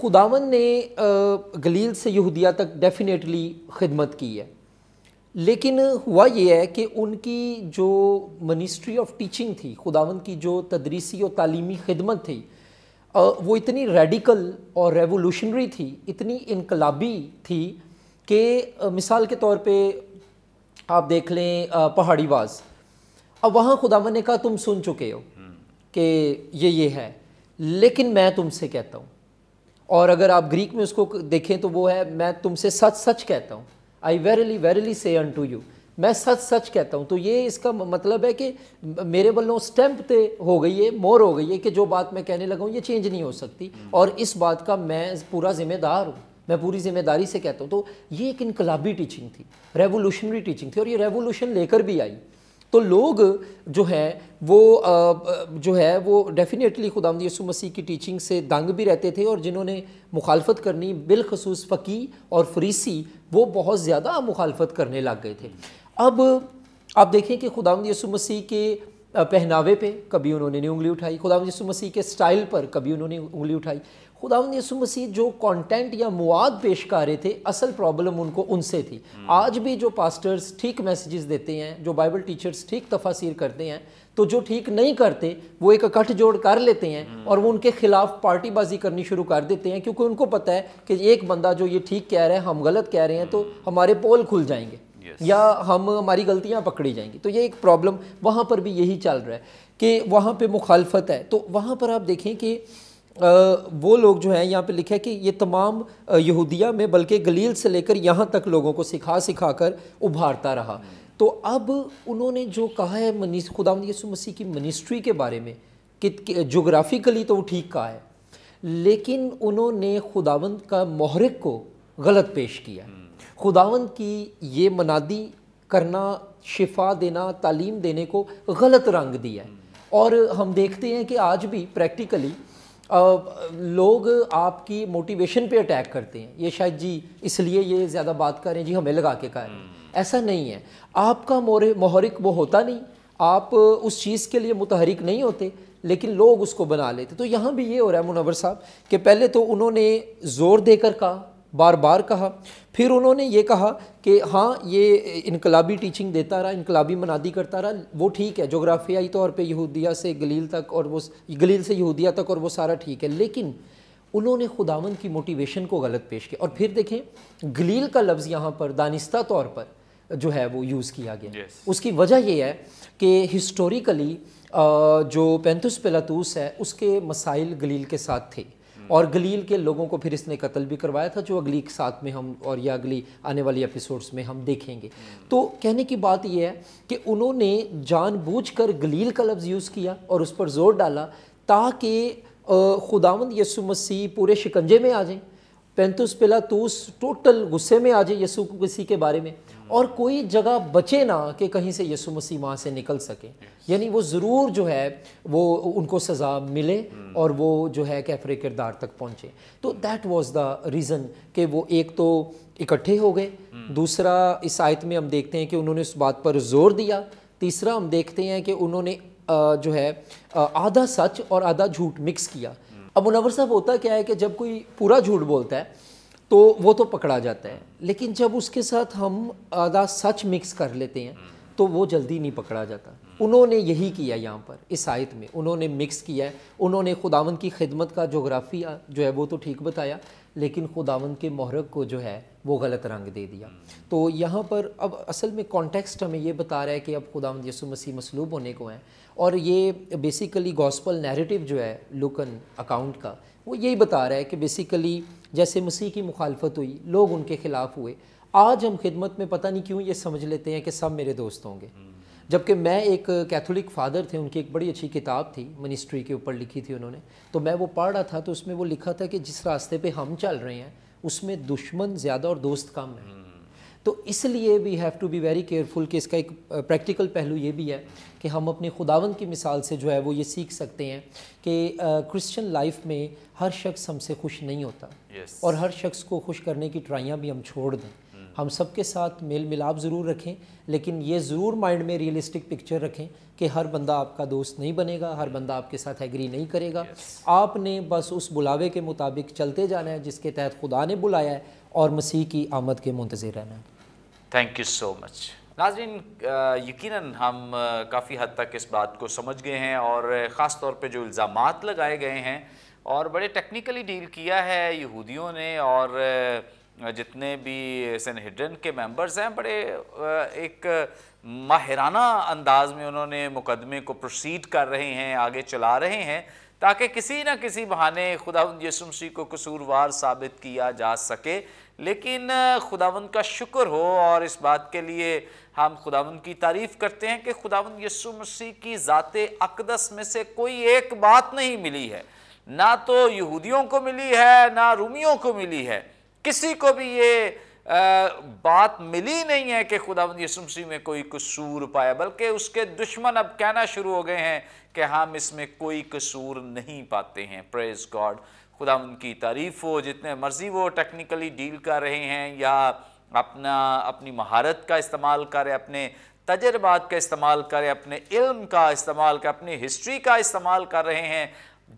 खुदावन ने गलील से यहूदिया तक डेफिनेटली खिदमत की है लेकिन हुआ ये है कि उनकी जो मिनिस्ट्री ऑफ टीचिंग थी खुदावंद की जो तदरीसी और तालीमी खिदमत थी वो इतनी रेडिकल और रेवोल्यूशनरी थी इतनी इनकलाबी थी कि मिसाल के तौर पे आप देख लें पहाड़ीबाज अब वहाँ खुदावन ने कहा तुम सुन चुके हो कि ये ये है लेकिन मैं तुमसे कहता हूँ और अगर आप ग्रीक में उसको देखें तो वो है मैं तुमसे सच सच कहता हूँ आई वेरली वेरली से अन टू यू मैं सच सच कहता हूँ तो ये इसका मतलब है कि मेरे वालों स्टैंप तो हो गई है मोर हो गई है कि जो बात मैं कहने लगा हूँ ये चेंज नहीं हो सकती हम्म। और इस बात का मैं पूरा ज़िम्मेदार हूँ मैं पूरी जिम्मेदारी से कहता हूँ तो ये एक इनकलाबी टीचिंग थी रेवोल्यूशनरी टीचिंग थी और ये रेवोल्यूशन लेकर भी आई तो लोग जो है वो जो है वो डेफ़िनेटली खुदा यसु मसीह की टीचिंग से दंग भी रहते थे और जिन्होंने मुखालफत करनी बिलखसूस फ़की और फरीसी वो बहुत ज़्यादा मुखालफत करने लग गए थे अब आप देखें कि खुदा यसु मसीह के पहनावे पे कभी उन्होंने नहीं उंगली उठाई खुदा यसु मसीह के स्टाइल पर कभी उन्होंने उंगली उठाई खुदा यसु मसीह जो कंटेंट या मवाद पेश कर रहे थे असल प्रॉब्लम उनको उनसे थी हम्म। आज भी जो पास्टर्स ठीक मैसेजेस देते हैं जो बाइबल टीचर्स ठीक तफासिर करते हैं तो जो ठीक नहीं करते वो एक इकट्ठ जोड़ कर लेते हैं हम्म। और वो उनके खिलाफ पार्टीबाजी करनी शुरू कर देते हैं क्योंकि उनको पता है कि एक बंदा जो ये ठीक कह रहा है हम गलत कह रहे हैं तो हम्म। हमारे पोल खुल जाएंगे या हम हमारी गलतियां पकड़ी जाएंगी तो ये एक प्रॉब्लम वहाँ पर भी यही चल रहा है कि वहाँ पर मुखालफत है तो वहाँ पर आप देखें कि वो लोग जो हैं यहाँ पे लिखा है कि ये तमाम यहूदिया में बल्कि गलील से लेकर यहाँ तक लोगों को सिखा सिखा कर उभारता रहा तो अब उन्होंने जो कहा है मनीस खुदा यसु मसीह की मिनिस्ट्री के बारे में कि जोग्राफिकली तो वो ठीक कहा है लेकिन उन्होंने खुदावंद का महरक को गलत पेश किया हम्म। खुदावंद की ये मनादी करना शिफा देना तालीम देने को गलत रंग दिया है हम्म। और हम देखते हैं कि आज भी प्रैक्टिकली लोग आपकी मोटिवेशन पे अटैक करते हैं ये शायद जी इसलिए ये ज़्यादा बात करें जी हमें लगा के करें हम्म। ऐसा नहीं है आपका मोरे महरिक वो होता नहीं आप उस चीज़ के लिए मुतहरिक नहीं होते लेकिन लोग उसको बना लेते तो यहाँ भी ये हो रहा है मुनवर साहब कि पहले तो उन्होंने ज़ोर देकर कहा बार बार कहा फिर उन्होंने ये कहा कि हाँ ये इनकलाबी टीचिंग देता रहा इनकलाबी मनादी करता रहा वो ठीक है जोग्राफियाई तौर पे यहूदिया से गलील तक और वो गलील से यहूदिया तक और वो सारा ठीक है लेकिन उन्होंने खुदावंद की मोटिवेशन को गलत पेश किया और फिर देखें गलील का लफ्ज़ यहाँ पर दानिस्ता तौर पर जो है वो यूज़ किया गया yes. उसकी वजह यह है कि हिस्टोरिकली जो पेंथुस पेलातूस है उसके मसाइल गलील के साथ थे हम्म। और गलील के लोगों को फिर इसने कत्ल भी करवाया था जो अगली एक साथ में हम और या अगली आने वाली एपिसोड्स में हम देखेंगे हम्म। तो कहने की बात यह है कि उन्होंने जानबूझकर गलील का लफ्ज़ यूज़ किया और उस पर ज़ोर डाला ताकि खुदावंद यसु मसीह पूरे शिकंजे में आ जाए पेंतुस पिलातूस टोटल गुस्से में आ जाए यसु किसी के बारे में और कोई जगह बचे ना कि कहीं से यसु मसीह वहाँ से निकल सके यानी वो ज़रूर जो है वो उनको सज़ा मिले hmm. और वो जो है कैफरे किरदार तक पहुँचे तो दैट वॉज द रीज़न कि वो एक तो इकट्ठे हो गए hmm. दूसरा इस आयत में हम देखते हैं कि उन्होंने उस बात पर जोर दिया तीसरा हम देखते हैं कि उन्होंने जो है आधा सच और आधा झूठ मिक्स किया hmm. अब मुनवर साहब होता क्या है कि जब कोई पूरा झूठ बोलता है तो वो तो पकड़ा जाता है लेकिन जब उसके साथ हम आधा सच मिक्स कर लेते हैं तो वो जल्दी नहीं पकड़ा जाता उन्होंने यही किया यहाँ पर इस आयत में उन्होंने मिक्स किया है उन्होंने खुदावन की खिदमत का जोग्राफ़ी जो है वो तो ठीक बताया लेकिन खुदावन के महरक को जो है वो गलत रंग दे दिया तो यहाँ पर अब असल में कॉन्टेक्स्ट हमें ये बता रहा है कि अब खुदावंद यसु मसीह मसलूब होने को हैं और ये बेसिकली गॉस्पल नैरेटिव जो है लुकन अकाउंट का वो यही बता रहा है कि बेसिकली जैसे मसीह की मुखालफत हुई लोग उनके ख़िलाफ़ हुए आज हम खिदमत में पता नहीं क्यों ये समझ लेते हैं कि सब मेरे दोस्त होंगे जबकि मैं एक कैथोलिक फादर थे उनकी एक बड़ी अच्छी किताब थी मिनिस्ट्री के ऊपर लिखी थी उन्होंने तो मैं वो पढ़ रहा था तो उसमें वो लिखा था कि जिस रास्ते पे हम चल रहे हैं उसमें दुश्मन ज़्यादा और दोस्त कम हैं तो इसलिए we have to be very careful कि इसका एक प्रैक्टिकल पहलू ये भी है कि हम अपने खुदावन की मिसाल से जो है वो ये सीख सकते हैं कि क्रिश्चियन लाइफ में हर शख्स हमसे खुश नहीं होता yes. और हर शख्स को खुश करने की ट्राइयाँ भी हम छोड़ दें hmm. हम सब के साथ मेल मिलाप ज़रूर रखें लेकिन ये ज़रूर माइंड में रियलिस्टिक पिक्चर रखें कि हर बंदा आपका दोस्त नहीं बनेगा हर बंदा आपके साथ एग्री नहीं करेगा yes. आपने बस उस बुलावे के मुताबिक चलते जाना है जिसके तहत खुदा ने बुलाया है और मसीह की आमद के मुंतज़र रहना है थैंक यू सो मच नाजरीन यकीन हम काफ़ी हद तक इस बात को समझ गए हैं और ख़ास तौर पर जो इल्ज़ाम लगाए गए हैं और बड़े टेक्निकली डील किया है यहूदियों ने और जितने भी सनहिडन के मेंबर्स हैं बड़े एक माहिराना अंदाज में उन्होंने मुकदमे को प्रोसीड कर रहे हैं आगे चला रहे हैं ताकि किसी ना किसी बहाने खुदावंद यसुमसी को कसूरवार साबित किया जा सके लेकिन खुदावंद का शुक्र हो और इस बात के लिए हम खुदावन की तारीफ करते हैं कि खुदावन यसु मसीह की ज़ात अकदस में से कोई एक बात नहीं मिली है ना तो यहूदियों को मिली है ना रूमियों को मिली है किसी को भी ये बात मिली नहीं है कि खुदावन यसु मसीह में कोई कसूर पाया बल्कि उसके दुश्मन अब कहना शुरू हो गए हैं कि हम इसमें कोई कसूर नहीं पाते हैं प्रेज गॉड खुदा उनकी तारीफ़ हो जितने मर्ज़ी वो टेक्निकली डील कर रहे हैं या अपना अपनी महारत का इस्तेमाल करें अपने तजर्बात का इस्तेमाल करें अपने इल्म का इस्तेमाल करें अपनी हिस्ट्री का इस्तेमाल कर रहे हैं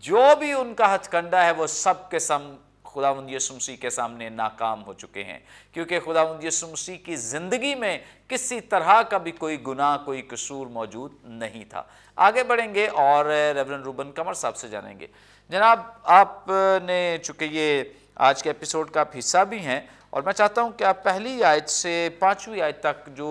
जो भी उनका हथकंडा है वो सब के सम खुदा यसुमसी के सामने नाकाम हो चुके हैं क्योंकि खुदा यसुमसी की ज़िंदगी में किसी तरह का भी कोई गुनाह कोई कसूर मौजूद नहीं था आगे बढ़ेंगे और रेवरन रूबन कमर साहब से जानेंगे जनाब आपने चूँकि ये आज के एपिसोड का आप हिस्सा भी हैं और मैं चाहता हूँ कि आप पहली आयत से पाँचवीं आयत तक जो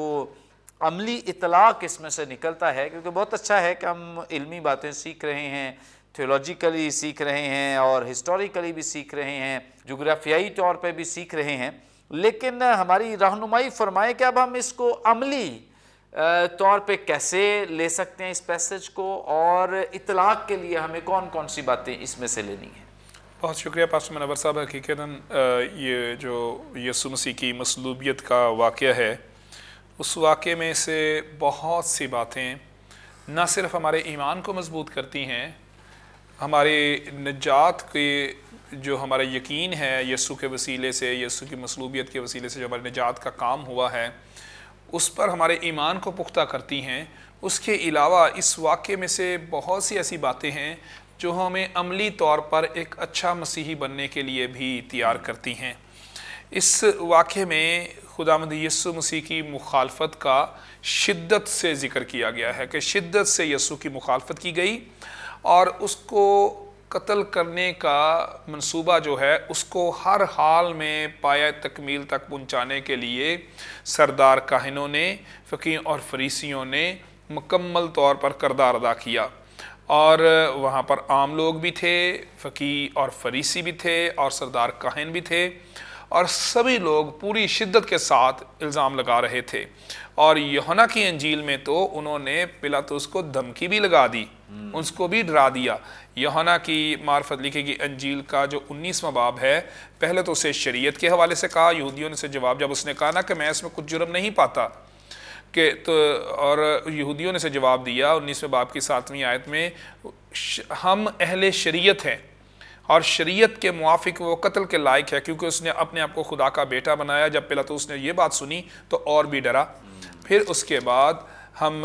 अमली इतलाक इसमें से निकलता है क्योंकि बहुत अच्छा है कि हम इलमी बातें सीख रहे हैं थियोलॉजिकली सीख रहे हैं और हिस्टोरिकली भी सीख रहे हैं जोग्राफियाई तौर पे भी सीख रहे हैं लेकिन हमारी रहनुमाई फरमाए कि अब हम इसको अमली तौर पे कैसे ले सकते हैं इस पैसेज को और इतलाक के लिए हमें कौन कौन सी बातें इसमें से लेनी है बहुत शुक्रिया पास्टर मनवर साहब हकीकता ये जो यसु मसीह की मसलूबियत का वाक़ है उस वाक़े में से बहुत सी बातें न सिर्फ हमारे ईमान को मजबूत करती हैं हमारे नजात के जो हमारा यकीन है यसु के वसीले से यसु की मसलूबियत के वसीले से जो हमारे निजात का काम हुआ है उस पर हमारे ईमान को पुख्ता करती हैं उसके अलावा इस वाक़े में से बहुत सी ऐसी बातें हैं जो हमें अमली तौर पर एक अच्छा मसीही बनने के लिए भी तैयार करती हैं इस वाक़े में मद यसु मसीह की मुखालफत का शिद्दत से ज़िक्र किया गया है कि शिद्दत से यसु की मुखालफत की गई और उसको कत्ल करने का मंसूबा जो है उसको हर हाल में पाया तकमील तक पहुँचाने के लिए सरदार काहिनों ने फ़कीर और फरीसियों ने मुकम्मल तौर पर करदार अदा किया और वहाँ पर आम लोग भी थे फ़की और फरीसी भी थे और सरदार कहन भी थे और सभी लोग पूरी शिद्दत के साथ इल्ज़ाम लगा रहे थे और यहना की अंजील में तो उन्होंने तो उसको धमकी भी लगा दी हम्म। उसको भी डरा दिया यहना की मार्फत लिखी गई अंजील का जो उन्नीसवा बाब है पहले तो उसे शरीयत के हवाले से कहा यहूदियों ने से जवाब जब उसने कहा ना कि मैं इसमें कुछ जुर्म नहीं पाता कि तो और यहूदियों ने से जवाब दिया उन्नीसवें बाप की सातवीं आयत में हम अहल शरीयत हैं और शरीयत के मुआफिक वो कत्ल के लायक है क्योंकि उसने अपने आप को खुदा का बेटा बनाया जब पहला तो उसने ये बात सुनी तो और भी डरा फिर उसके बाद हम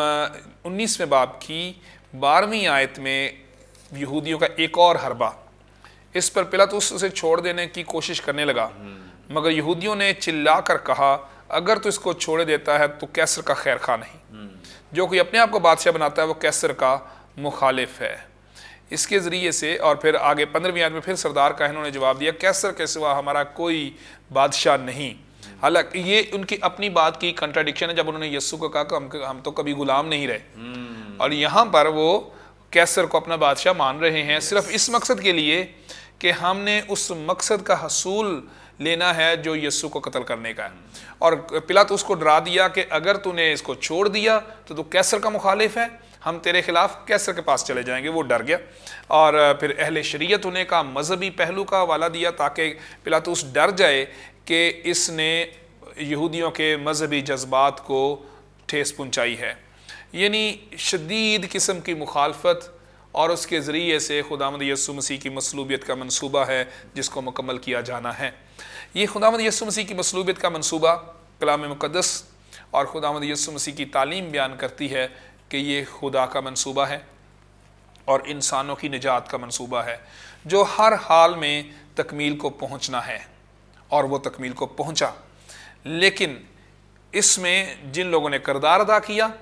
उन्नीसवें बाप की बारहवीं आयत में यहूदियों का एक और हरबा इस पर पिलातुस उसे छोड़ देने की कोशिश करने लगा मगर यहूदियों ने चिल्ला कर कहा अगर तो इसको छोड़ देता है तो कैसर का खैर खा नहीं हम्म। जो कोई अपने आप को बादशाह बनाता है वो कैसर का मुखालिफ है इसके ज़रिए से और फिर आगे पंद्रहवीं आदमी में फिर सरदार का इन्होंने जवाब दिया कैसर के सिवा हमारा कोई बादशाह नहीं हम्म। हालांकि ये उनकी अपनी बात की कंट्राडिक्शन है जब उन्होंने यस्सु को कहा हम हम तो कभी गुलाम नहीं रहे हम्म। और यहाँ पर वो कैसर को अपना बादशाह मान रहे हैं सिर्फ इस मकसद के लिए कि हमने उस मकसद का हसूल लेना है जो यस्सु को कत्ल करने का है और पिला तो उसको डरा दिया कि अगर तूने इसको छोड़ दिया तो तू कैसर का मुखालिफ है हम तेरे खिलाफ कैसर के पास चले जाएंगे वो डर गया और फिर अहल शरीयत उन्हें का मजहबी पहलू का हवाला दिया ताकि पिला तो उस डर जाए कि इसने यहूदियों के मजहबी जज्बात को ठेस पहुँचाई है यानी शदीद किस्म की मुखालफत और उसके ज़रिए से खुदामद यसु मसीह की मसलूबियत का मनसूबा है जिसको मुकम्मल किया जाना है ये खुदामद यसु मसीह की मसलूबियत का मनसूबा कलाम मुक़दस और खुदामद यसु मसीह की तालीम बयान करती है कि ये खुदा का मनसूबा है और इंसानों की निजात का मनसूबा है जो हर हाल में तकमील को पहुँचना है और वह तकमील को पहुँचा लेकिन इसमें जिन लोगों ने करदार अदा किया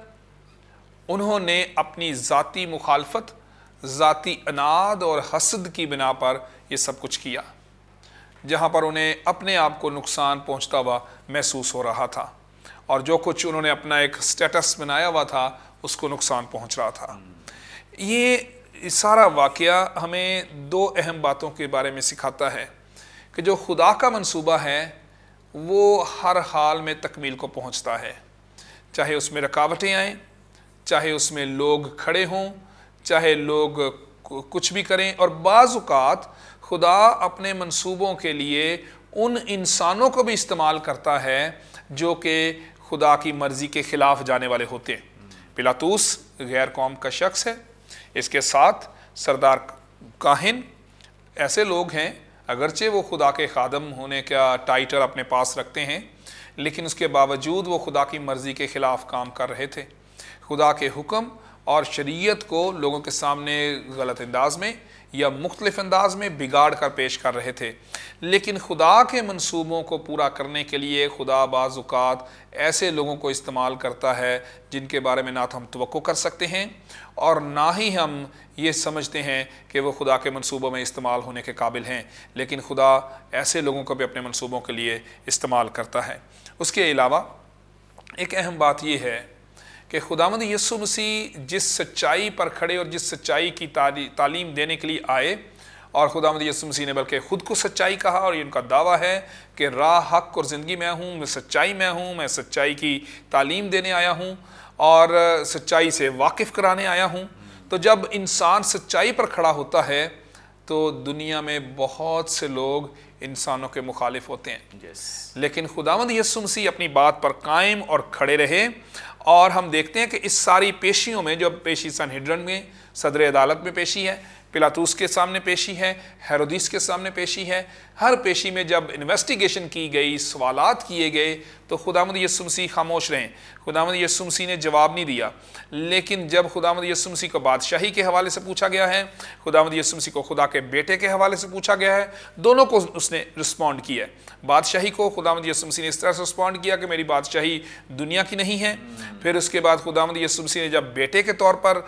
उन्होंने अपनी ज़ाती मुखालफत ज़ाती अनाद और हसद की बिना पर यह सब कुछ किया जहाँ पर उन्हें अपने आप को नुकसान पहुँचता हुआ महसूस हो रहा था और जो कुछ उन्होंने अपना एक स्टेटस बनाया हुआ था उसको नुकसान पहुँच रहा था ये सारा वाक़ हमें दो अहम बातों के बारे में सिखाता है कि जो खुदा का मंसूबा है वो हर हाल में तकमील को पहुँचता है चाहे उसमें रकावटें आएँ चाहे उसमें लोग खड़े हों चाहे लोग कुछ भी करें और बाज़ात खुदा अपने मंसूबों के लिए उन इंसानों को भी इस्तेमाल करता है जो कि खुदा की मर्ज़ी के ख़िलाफ़ जाने वाले होते हैं पिलातूस गैर कौम का शख्स है इसके साथ सरदार काहिन ऐसे लोग हैं अगरचे वो खुदा के खादम होने का टाइटल अपने पास रखते हैं लेकिन उसके बावजूद वो खुदा की मर्ज़ी के ख़िलाफ़ काम कर रहे थे खुदा के हुक्म और शरीयत को लोगों के सामने गलत अंदाज में या मुख्तलिफ अंदाज में बिगाड़ कर पेश कर रहे थे लेकिन खुदा के मनसूबों को पूरा करने के लिए खुदा बाज़ात ऐसे लोगों को इस्तेमाल करता है जिनके बारे में ना तो हम तो कर सकते हैं और ना ही हम ये समझते हैं कि वो खुदा के मनसूबों में इस्तेमाल होने के काबिल हैं लेकिन खुदा ऐसे लोगों को भी अपने मनसूबों के लिए इस्तेमाल करता है उसके अलावा एक अहम बात यह है कि खुदावंद यसु मसीह जिस सच्चाई पर खड़े और जिस सच्चाई की ताली, तालीम देने के लिए आए और ख़ुदामद यसु मसीह ने बल्कि ख़ुद को सच्चाई कहा और ये उनका दावा है कि राह हक और ज़िंदगी मैं हूँ मैं सच्चाई मैं हूँ मैं सच्चाई की तालीम देने आया हूँ और सच्चाई से वाकिफ़ कराने आया हूँ तो जब इंसान सच्चाई पर खड़ा होता है तो दुनिया में बहुत से लोग इंसानों के मुखालिफ होते हैं yes. लेकिन खुदावंद यसु मसीह अपनी बात पर कायम और खड़े रहे और हम देखते हैं कि इस सारी पेशियों में जो पेशी सनहिड्रन में सदर अदालत में पेशी है पिलातूस के सामने पेशी है हेरोदीस के सामने पेशी है हर पेशी में जब इन्वेस्टिगेशन की गई सवाल किए गए तो खुदामद यसुमसी खामोश रहें खुदामद यसुमसी ने जवाब नहीं दिया लेकिन जब खुदामद यसुमसी को बादशाही के हवाले से पूछा गया है खुदामद यसुमसी को खुदा के बेटे के हवाले से पूछा गया है दोनों को उसने रिस्पॉन्ड किया है बादशाही को खुदामद यसुमसी ने इस तरह से रिस्पॉन्ड किया कि मेरी बादशाही दुनिया की नहीं है फिर उसके बाद खुदामद यसुमसी ने जब बेटे के तौर पर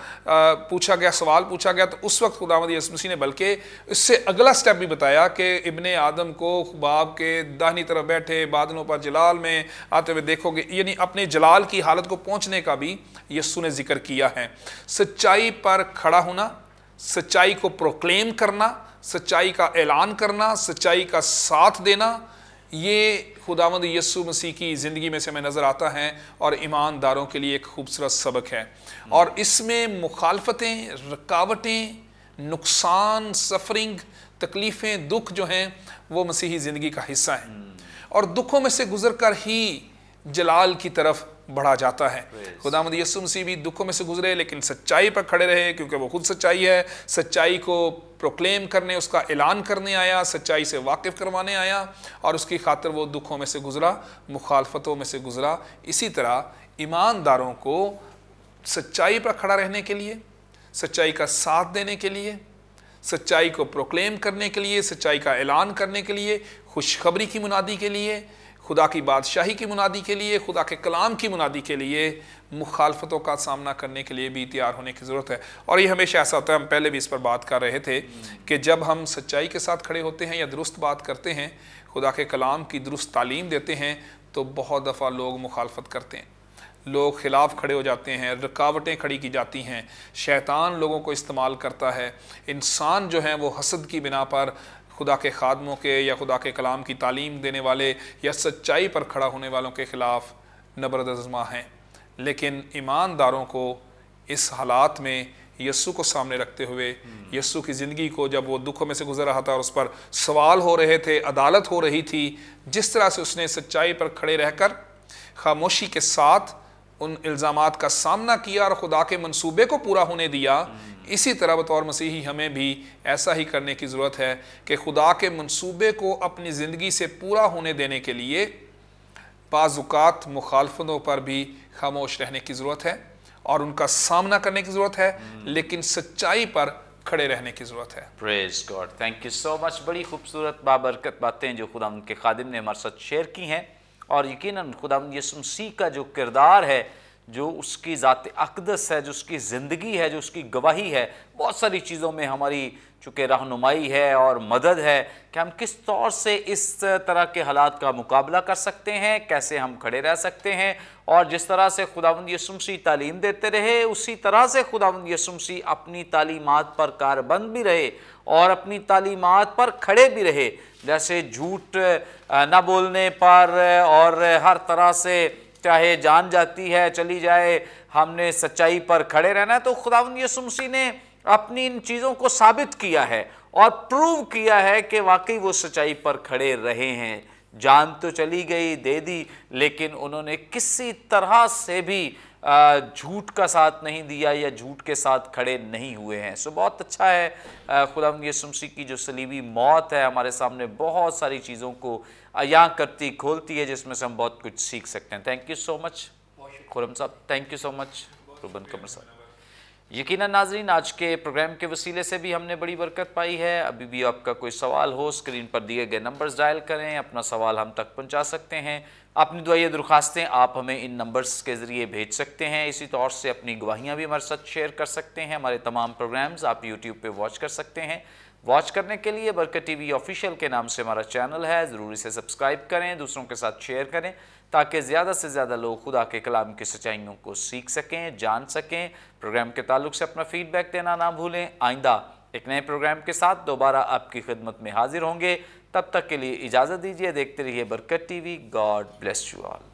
पूछा गया सवाल पूछा गया तो उस वक्त खुदामद यसुमसी ने बल्कि इससे अगला स्टेप भी बताया कि इबन आदम को बाब के दाहनी तरफ बैठे बादलों पर जलाल में आते हुए देखोगे यानी अपने जलाल की हालत को पहुंचने का भी यस्सु ने जिक्र किया है सच्चाई पर खड़ा होना सच्चाई को प्रोक्लेम करना सच्चाई का ऐलान करना सच्चाई का साथ देना ये खुदावंद यस्सु मसीह की ज़िंदगी में से हमें नज़र आता है और ईमानदारों के लिए एक खूबसूरत सबक है और इसमें मुखालफतें रुकावटें नुकसान सफरिंग तकलीफ़ें दुख जो हैं वो मसीही ज़िंदगी का हिस्सा हैं हम्म। और दुखों में से गुजर कर ही जलाल की तरफ बढ़ा जाता है खुदा मद यसु मसीह भी दुखों में से गुजरे लेकिन सच्चाई पर खड़े रहे क्योंकि वो खुद सच्चाई है सच्चाई को प्रोक्लेम करने उसका ऐलान करने आया सच्चाई से वाकिफ़ करवाने आया और उसकी खातर वो दुखों में से गुजरा मुखालफतों में से गुजरा इसी तरह ईमानदारों को सच्चाई पर खड़ा रहने के लिए सच्चाई का साथ देने के लिए सच्चाई को प्रोक्लेम करने के लिए सच्चाई का ऐलान करने के लिए खुशखबरी की मुनादी के लिए खुदा की बादशाही की मुनादी के लिए खुदा के कलाम की मुनादी के लिए मुखालफतों का सामना करने के लिए भी तैयार होने की ज़रूरत है और ये हमेशा ऐसा होता है हम पहले भी इस पर बात कर रहे थे कि जब हम सच्चाई के साथ खड़े होते हैं या दुरुस्त बात करते हैं खुदा के कलाम की दुरुस्त तालीम देते हैं तो बहुत दफ़ा लोग मुखालफत करते हैं लोग खिलाफ खड़े हो जाते हैं रुकावटें खड़ी की जाती हैं शैतान लोगों को इस्तेमाल करता है इंसान जो है वो हसद की बिना पर खुदा के खादमों के या खुदा के कलाम की तालीम देने वाले या सच्चाई पर खड़ा होने वालों के ख़िलाफ़ नबरदजमा हैं लेकिन ईमानदारों को इस हालात में यस्सु को सामने रखते हुए यस्सु की ज़िंदगी को जब वो दुखों में से गुजर रहा था और उस पर सवाल हो रहे थे अदालत हो रही थी जिस तरह से उसने सच्चाई पर खड़े रहकर खामोशी के साथ उन इल्ज़ाम का सामना किया और खुदा के मनसूबे को पूरा होने दिया इसी तरह बतौर मसीही हमें भी ऐसा ही करने की ज़रूरत है कि खुदा के मनसूबे को अपनी ज़िंदगी से पूरा होने देने के लिए बाज़ात मुखालफतों पर भी खामोश रहने की ज़रूरत है और उनका सामना करने की ज़रूरत है लेकिन सच्चाई पर खड़े रहने की ज़रूरत है praise God thank you so much बड़ी खूबसूरत बाबरकत बातें जो खुदा उनके खादिम ने हमारे साथ शेयर की हैं और यकीन खुदा यसु मसीह का जो किरदार है जो उसकी ज़ात अकदस है जो उसकी ज़िंदगी है जो उसकी गवाही है बहुत सारी चीज़ों में हमारी चूँकि रहनुमाई है और मदद है कि हम किस तौर से इस तरह के हालात का मुकाबला कर सकते हैं कैसे हम खड़े रह सकते हैं और जिस तरह से खुदावंद यसुमसी तालीम देते रहे उसी तरह से खुदावंद यसुमसी अपनी तालीमत पर कारबंद भी रहे और अपनी तालीमत पर खड़े भी रहे जैसे झूठ ना बोलने पर और हर तरह से चाहे जान जाती है चली जाए हमने सच्चाई पर खड़े रहना है तो खुदावन यसुमसी ने अपनी इन चीज़ों को साबित किया है और प्रूव किया है कि वाकई वो सच्चाई पर खड़े रहे हैं जान तो चली गई दे दी लेकिन उन्होंने किसी तरह से भी झूठ का साथ नहीं दिया या झूठ के साथ खड़े नहीं हुए हैं सो बहुत अच्छा है खुदा सुमसी की जो सलीबी मौत है हमारे सामने बहुत सारी चीज़ों को अया करती खोलती है जिसमें से हम बहुत कुछ सीख सकते हैं thank you so much Khurram साहब thank you so much Ruban Qamar साहब यकीन नाजरीन आज के प्रोग्राम के वसीले से भी हमने बड़ी बरकत पाई है अभी भी आपका कोई सवाल हो स्क्रीन पर दिए गए नंबर्स डायल करें अपना सवाल हम तक पहुंचा सकते हैं अपनी दुआई दरख्वास्तें आप हमें इन नंबर्स के ज़रिए भेज सकते हैं इसी तौर से अपनी गवाहियाँ भी हमारे साथ शेयर कर सकते हैं हमारे तमाम प्रोग्राम्स आप यूट्यूब पर वॉच कर सकते हैं वॉच करने के लिए बरकत टीवी ऑफिशियल के नाम से हमारा चैनल है ज़रूर इसे सब्सक्राइब करें दूसरों के साथ शेयर करें ताकि ज़्यादा से ज़्यादा लोग खुदा के कलाम की सच्चाइयों को सीख सकें जान सकें प्रोग्राम के ताल्लुक से अपना फ़ीडबैक देना ना भूलें आइंदा एक नए प्रोग्राम के साथ दोबारा आपकी खिदमत में हाजिर होंगे तब तक के लिए इजाज़त दीजिए देखते रहिए Barkat TV God bless you all